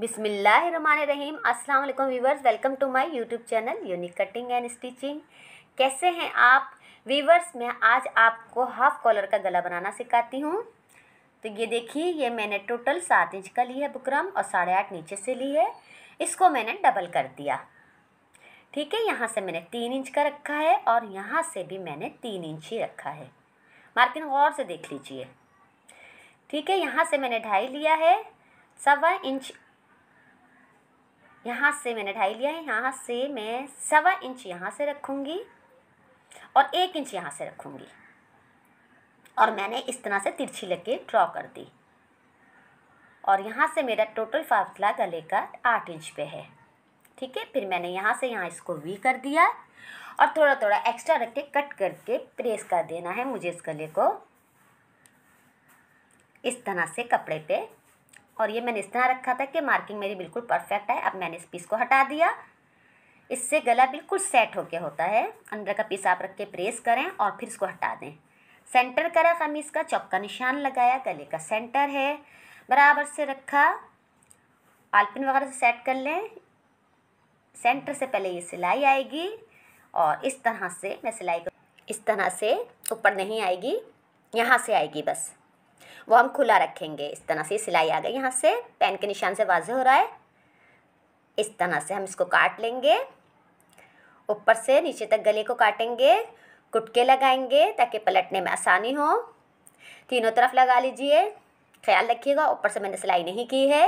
बिसमीम अस्सलाम वालेकुम viewers welcome to my YouTube channel unique cutting and stitching कैसे हैं आप वीवर्स मैं आज आपको हाफ़ कॉलर का गला बनाना सिखाती हूँ तो ये देखिए ये मैंने टोटल सात इंच का ली है बुकरम और साढ़े आठ नीचे से ली है इसको मैंने डबल कर दिया ठीक है यहाँ से मैंने तीन इंच का रखा है और यहाँ से भी मैंने तीन इंच ही रखा है मार्किंग गौर से देख लीजिए ठीक है यहाँ से मैंने ढाई लिया है सवा इंच यहाँ से मैंने ढाई लिया है यहाँ से मैं सवा इंच यहाँ से रखूँगी और एक इंच यहाँ से रखूँगी और मैंने इस तरह से तिरछी लकीर ड्रॉ कर दी और यहाँ से मेरा टोटल फासला गले का आठ इंच पे है ठीक है फिर मैंने यहाँ से यहाँ इसको वी कर दिया और थोड़ा थोड़ा एक्स्ट्रा रख के कट करके प्रेस कर देना है मुझे इस गले को इस तरह से कपड़े पे और ये मैंने इस तरह रखा था कि मार्किंग मेरी बिल्कुल परफेक्ट है अब मैंने इस पीस को हटा दिया इससे गला बिल्कुल सेट होके होता है अंदर का पीस आप रख के प्रेस करें और फिर इसको हटा दें सेंटर करा कमीज़ का चौका निशान लगाया गले का सेंटर है बराबर से रखा आलपिन वगैरह से सेट कर लें सेंटर से पहले ये सिलाई आएगी और इस तरह से मैं सिलाई को इस तरह से ऊपर नहीं आएगी यहाँ से आएगी बस वो हम खुला रखेंगे इस तरह से सिलाई आ गई यहाँ से पेन के निशान से वाजे हो रहा है इस तरह से हम इसको काट लेंगे ऊपर से नीचे तक गले को काटेंगे कुटके लगाएंगे ताकि पलटने में आसानी हो तीनों तरफ लगा लीजिए ख्याल रखिएगा ऊपर से मैंने सिलाई नहीं की है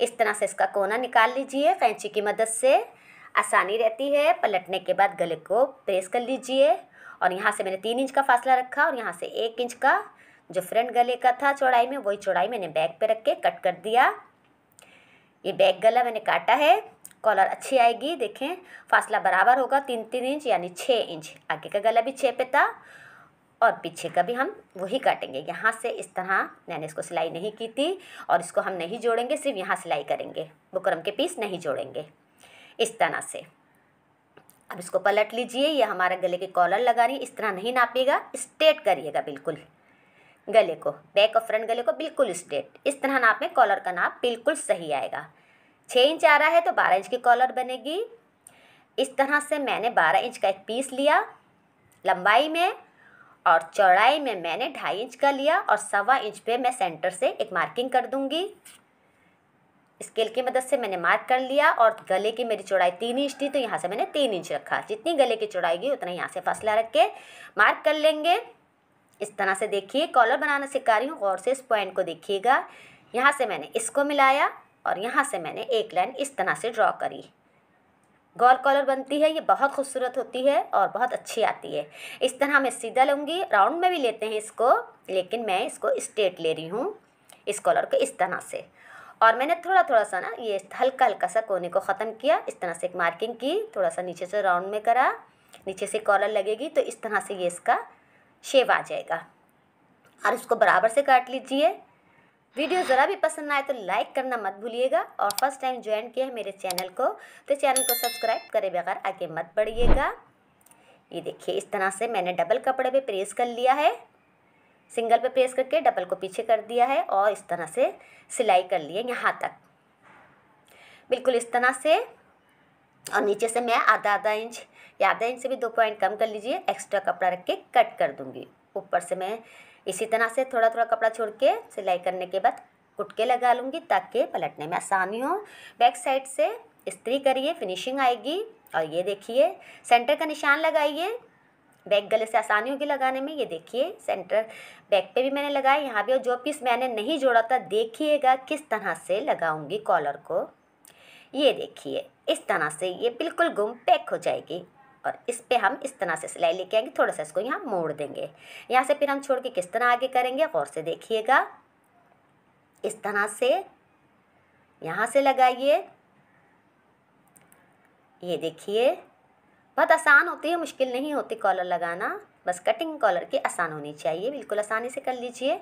इस तरह से इसका कोना निकाल लीजिए कैंची की मदद से आसानी रहती है पलटने के बाद गले को प्रेस कर लीजिए और यहाँ से मैंने तीन इंच का फासला रखा और यहाँ से एक इंच का जो फ्रंट गले का था चौड़ाई में वही चौड़ाई मैंने बैक पे रख के कट कर दिया ये बैक गला मैंने काटा है कॉलर अच्छी आएगी देखें फासला बराबर होगा तीन तीन इंच यानी छः इंच आगे का गला भी छः पे था और पीछे का भी हम वही काटेंगे यहाँ से इस तरह मैंने इसको सिलाई नहीं की थी और इसको हम नहीं जोड़ेंगे सिर्फ यहाँ सिलाई करेंगे बुकरम के पीस नहीं जोड़ेंगे इस तरह से अब इसको पलट लीजिए ये हमारा गले के कॉलर लगा रही इस तरह नहीं नापिएगा स्ट्रेट करिएगा बिल्कुल गले को बैक और फ्रंट गले को बिल्कुल स्ट्रेट इस तरह नाप में कॉलर का नाप बिल्कुल सही आएगा छः इंच आ रहा है तो बारह इंच की कॉलर बनेगी इस तरह से मैंने बारह इंच का एक पीस लिया लंबाई में और चौड़ाई में मैंने ढाई इंच का लिया और सवा इंच पे मैं सेंटर से एक मार्किंग कर दूंगी स्केल की मदद से मैंने मार्क कर लिया और गले की मेरी चौड़ाई तीन इंच थी तो यहाँ से मैंने तीन इंच रखा जितनी गले की चौड़ाई गई उतना यहाँ से फासला रख के मार्क कर लेंगे इस तरह से देखिए कॉलर बनाना सिखा रही हूँ गौर से इस पॉइंट को देखिएगा यहाँ से मैंने इसको मिलाया और यहाँ से मैंने एक लाइन इस तरह से ड्रॉ करी गोल कॉलर बनती है ये बहुत खूबसूरत होती है और बहुत अच्छी आती है इस तरह मैं सीधा लूँगी राउंड में भी लेते हैं इसको लेकिन मैं इसको स्ट्रेट ले रही हूँ इस कॉलर को इस तरह से और मैंने थोड़ा थोड़ा सा ना ये हल्का हल्का सा कोने को ख़त्म किया इस तरह से एक मार्किंग की थोड़ा सा नीचे से राउंड में करा नीचे से कॉलर लगेगी तो इस तरह से ये इसका शेव आ जाएगा और उसको बराबर से काट लीजिए वीडियो ज़रा भी पसंद आए तो लाइक करना मत भूलिएगा और फर्स्ट टाइम ज्वाइन किया है मेरे चैनल को तो चैनल को सब्सक्राइब करें बगैर आगे मत बढ़िएगा ये देखिए इस तरह से मैंने डबल कपड़े पे प्रेस कर लिया है सिंगल पे प्रेस करके डबल को पीछे कर दिया है और इस तरह से सिलाई कर है यहाँ तक बिल्कुल इस तरह से और नीचे से मैं आधा आधा इंच आधा इंच से भी दो पॉइंट कम कर लीजिए एक्स्ट्रा कपड़ा रख के कट कर दूंगी ऊपर से मैं इसी तरह से थोड़ा थोड़ा कपड़ा छोड़ के सिलाई करने के बाद कुटके लगा लूँगी ताकि पलटने में आसानी हो बैक साइड से इस्त्री करिए फिनिशिंग आएगी और ये देखिए सेंटर का निशान लगाइए बैक गले से आसानी होगी लगाने में ये देखिए सेंटर बैक पे भी मैंने लगाया यहाँ भी और जो पीस मैंने नहीं जोड़ा था देखिएगा किस तरह से लगाऊंगी कॉलर को ये देखिए इस तरह से ये बिल्कुल गुम पैक हो जाएगी और इस पर हम इस तरह से सिलाई लेके आएंगे थोड़ा सा इसको यहाँ मोड़ देंगे यहाँ से फिर हम छोड़ के किस तरह आगे करेंगे और से देखिएगा इस तरह से यहाँ से लगाइए ये देखिए बहुत आसान होती है मुश्किल नहीं होती कॉलर लगाना बस कटिंग कॉलर की आसान होनी चाहिए बिल्कुल आसानी से कर लीजिए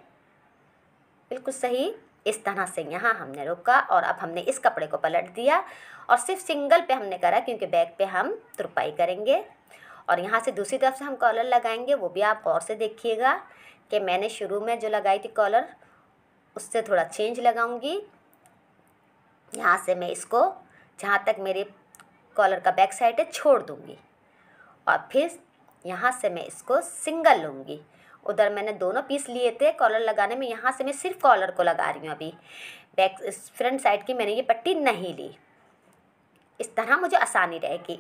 बिल्कुल सही इस तरह से यहाँ हमने रोका और अब हमने इस कपड़े को पलट दिया और सिर्फ सिंगल पे हमने करा क्योंकि बैक पे हम तुरपाई करेंगे और यहाँ से दूसरी तरफ से हम कॉलर लगाएंगे वो भी आप गौर से देखिएगा कि मैंने शुरू में जो लगाई थी कॉलर उससे थोड़ा चेंज लगाऊंगी यहाँ से मैं इसको जहाँ तक मेरे कॉलर का बैक साइड है छोड़ दूँगी और फिर यहाँ से मैं इसको सिंगल लूँगी उधर मैंने दोनों पीस लिए थे कॉलर लगाने में यहाँ से मैं सिर्फ कॉलर को लगा रही हूँ अभी बैक फ्रंट साइड की मैंने ये पट्टी नहीं ली इस तरह मुझे आसानी रहेगी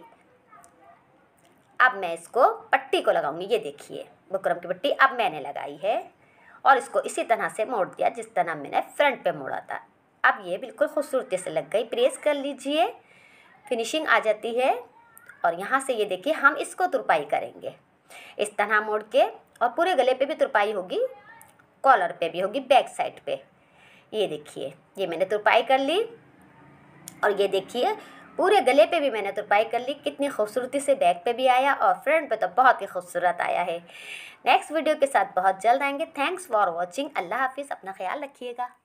अब मैं इसको पट्टी को लगाऊंगी ये देखिए बुकरम की पट्टी अब मैंने लगाई है और इसको इसी तरह से मोड़ दिया जिस तरह मैंने फ्रंट पे मोड़ा था अब ये बिल्कुल खूबसूरती से लग गई प्रेस कर लीजिए फिनिशिंग आ जाती है और यहाँ से ये देखिए हम इसको तुरपाई करेंगे इस तरह मोड़ के और पूरे गले पे भी तुरपाई होगी कॉलर पे भी होगी बैक साइड पे ये देखिए ये मैंने तुरपाई कर ली और ये देखिए पूरे गले पे भी मैंने तुरपाई कर ली कितनी खूबसूरती से बैक पे भी आया और फ्रंट पे तो बहुत ही खूबसूरत आया है नेक्स्ट वीडियो के साथ बहुत जल्द आएंगे थैंक्स फॉर वॉचिंग अल्लाह हाफिज़ अपना ख्याल रखिएगा